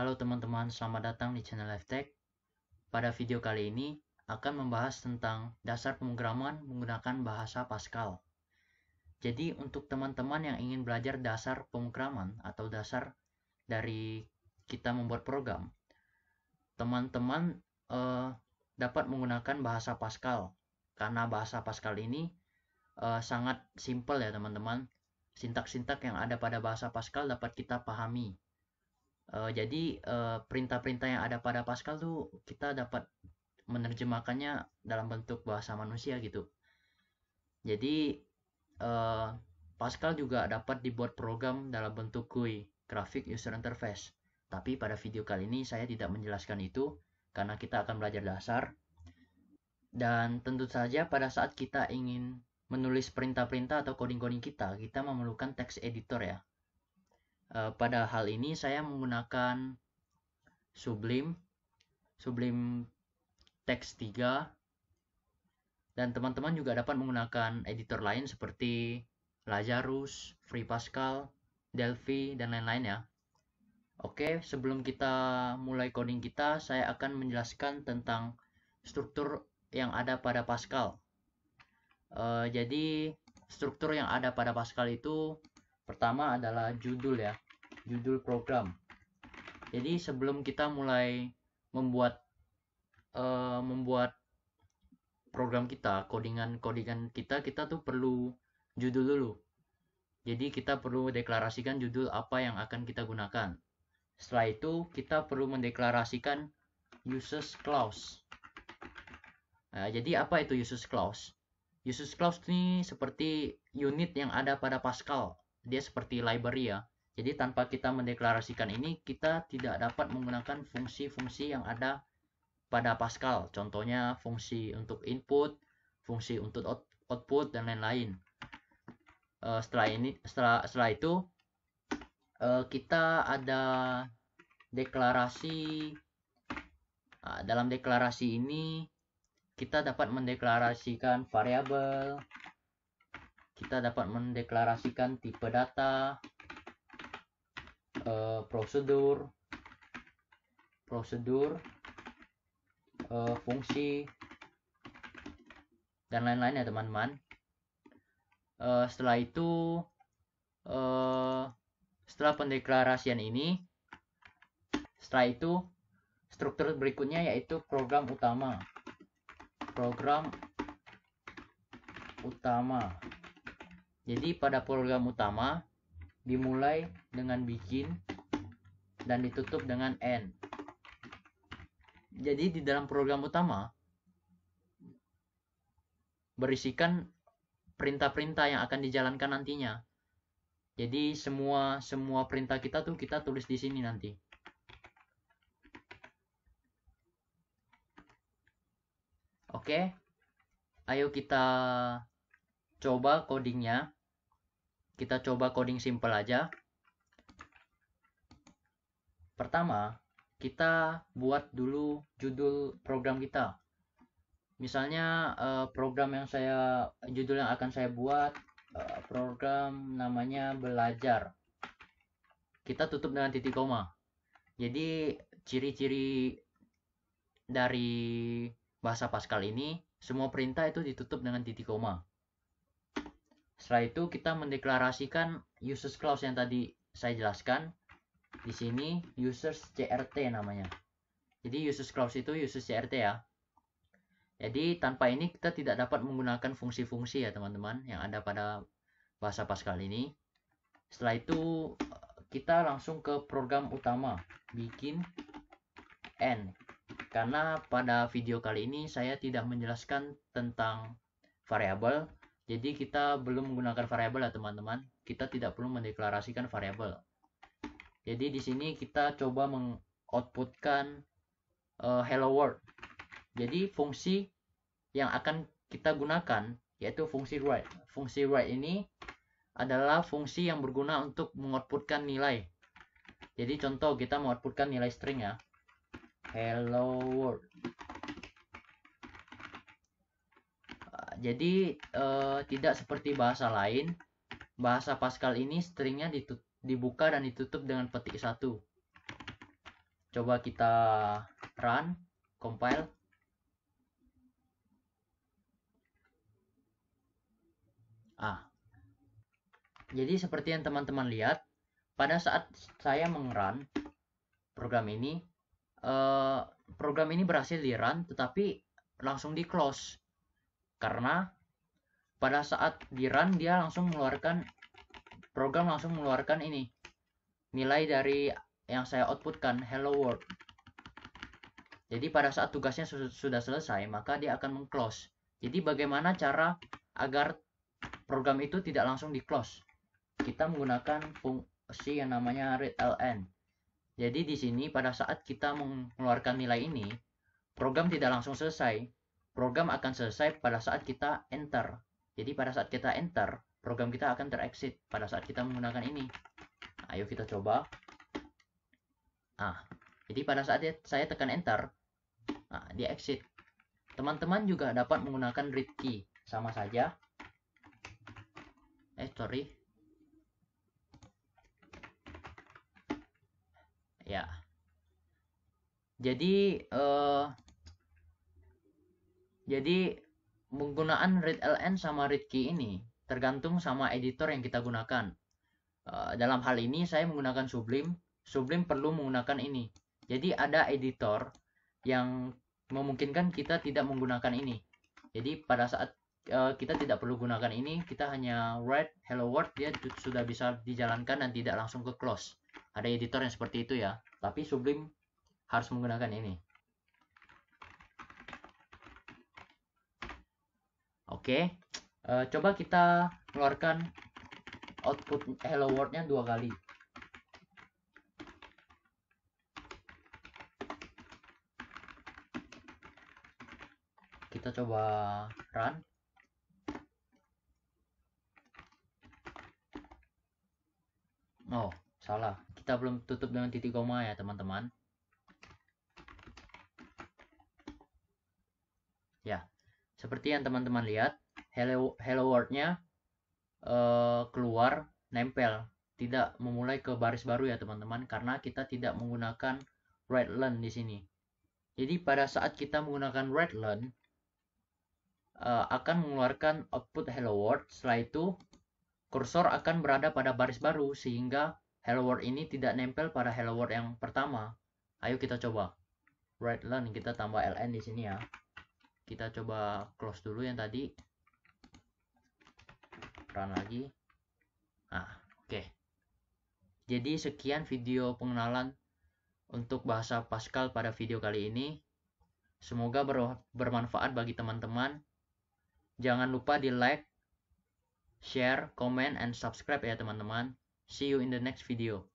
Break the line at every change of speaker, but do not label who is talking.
Halo teman-teman, selamat datang di channel LifeTech. Pada video kali ini, akan membahas tentang dasar pemrograman menggunakan bahasa Pascal. Jadi, untuk teman-teman yang ingin belajar dasar pemrograman atau dasar dari kita membuat program, teman-teman eh, dapat menggunakan bahasa Pascal. Karena bahasa Pascal ini eh, sangat simple ya teman-teman. Sintak-sintak yang ada pada bahasa Pascal dapat kita pahami Uh, jadi eh, perintah-perintah yang ada pada Pascal tuh kita dapat menerjemahkannya dalam bentuk bahasa manusia gitu. Jadi uh, Pascal juga dapat dibuat program dalam bentuk GUI (Graphic User Interface). Tapi pada video kali ini saya tidak menjelaskan itu karena kita akan belajar dasar. Dan tentu saja pada saat kita ingin menulis perintah-perintah atau coding-coding kita, kita memerlukan text editor ya. E, pada hal ini saya menggunakan Sublime, Sublime Text 3, dan teman-teman juga dapat menggunakan editor lain seperti Lazarus, Free Pascal, Delphi, dan lain-lain ya. Oke, sebelum kita mulai coding kita, saya akan menjelaskan tentang struktur yang ada pada Pascal. Uh, jadi, struktur yang ada pada Pascal itu Pertama adalah judul ya, judul program. Jadi sebelum kita mulai membuat uh, membuat program kita, codingan-codingan kita, kita tuh perlu judul dulu. Jadi kita perlu deklarasikan judul apa yang akan kita gunakan. Setelah itu kita perlu mendeklarasikan uses clause. Nah, jadi apa itu uses clause? Uses clause ini seperti unit yang ada pada Pascal dia seperti library ya. Jadi tanpa kita mendeklarasikan ini, kita tidak dapat menggunakan fungsi-fungsi yang ada pada Pascal. Contohnya fungsi untuk input, fungsi untuk output dan lain-lain. Uh, setelah ini, setelah setelah itu uh, kita ada deklarasi. Uh, dalam deklarasi ini kita dapat mendeklarasikan variabel, kita dapat mendeklarasikan tipe data, uh, prosedur, prosedur, uh, fungsi, dan lain-lain ya teman-teman. Uh, setelah itu, uh, setelah pendeklarasian ini, setelah itu struktur berikutnya yaitu program utama. Program utama jadi pada program utama dimulai dengan bikin dan ditutup dengan end. Jadi di dalam program utama berisikan perintah-perintah yang akan dijalankan nantinya. Jadi semua semua perintah kita tuh kita tulis di sini nanti. Oke. Ayo kita coba codingnya kita coba coding simple aja pertama kita buat dulu judul program kita misalnya eh, program yang saya judul yang akan saya buat eh, program namanya belajar kita tutup dengan titik koma jadi ciri-ciri dari bahasa Pascal ini semua perintah itu ditutup dengan titik koma setelah itu kita mendeklarasikan users clause yang tadi saya jelaskan. Di sini users CRT namanya. Jadi users clause itu users CRT ya. Jadi tanpa ini kita tidak dapat menggunakan fungsi-fungsi ya teman-teman yang ada pada bahasa Pascal ini. Setelah itu kita langsung ke program utama bikin n karena pada video kali ini saya tidak menjelaskan tentang variabel jadi kita belum menggunakan variabel ya teman-teman. Kita tidak perlu mendeklarasikan variabel. Jadi di sini kita coba mengoutputkan uh, hello world. Jadi fungsi yang akan kita gunakan yaitu fungsi write. Fungsi write ini adalah fungsi yang berguna untuk mengoutputkan nilai. Jadi contoh kita mengoutputkan nilai string ya. Hello world. jadi uh, tidak seperti bahasa lain, bahasa Pascal ini stringnya dibuka dan ditutup dengan petik satu. Coba kita run, compile. Ah. Jadi seperti yang teman-teman lihat, pada saat saya mengeran program ini, eh, program ini berhasil di run, tetapi langsung di close karena pada saat di run dia langsung mengeluarkan program langsung mengeluarkan ini nilai dari yang saya outputkan hello world jadi pada saat tugasnya sudah selesai maka dia akan mengclose jadi bagaimana cara agar program itu tidak langsung di close kita menggunakan fungsi yang namanya readln jadi di sini pada saat kita mengeluarkan nilai ini program tidak langsung selesai program akan selesai pada saat kita enter. Jadi pada saat kita enter, program kita akan terexit pada saat kita menggunakan ini. Nah, ayo kita coba. Ah, jadi pada saat saya tekan enter, nah, dia exit. Teman-teman juga dapat menggunakan read key, sama saja. Eh, sorry. Ya. Jadi, uh, jadi penggunaan read LN sama read key ini tergantung sama editor yang kita gunakan. Uh, dalam hal ini saya menggunakan Sublime. Sublime perlu menggunakan ini. Jadi ada editor yang memungkinkan kita tidak menggunakan ini. Jadi pada saat uh, kita tidak perlu gunakan ini, kita hanya write hello world dia sudah bisa dijalankan dan tidak langsung ke close. Ada editor yang seperti itu ya, tapi Sublime harus menggunakan ini. Oke, uh, coba kita keluarkan output hello world-nya dua kali. Kita coba run. Oh, salah. Kita belum tutup dengan titik koma ya, teman-teman. Ya, seperti yang teman-teman lihat, hello, hello world-nya uh, keluar nempel, tidak memulai ke baris baru ya teman-teman, karena kita tidak menggunakan right len di sini. Jadi pada saat kita menggunakan right len, uh, eh, akan mengeluarkan output hello world, setelah itu kursor akan berada pada baris baru sehingga hello world ini tidak nempel pada hello world yang pertama. Ayo kita coba. Right len kita tambah ln di sini ya kita coba close dulu yang tadi run lagi nah oke okay. jadi sekian video pengenalan untuk bahasa Pascal pada video kali ini semoga bermanfaat bagi teman-teman jangan lupa di like share comment and subscribe ya teman-teman see you in the next video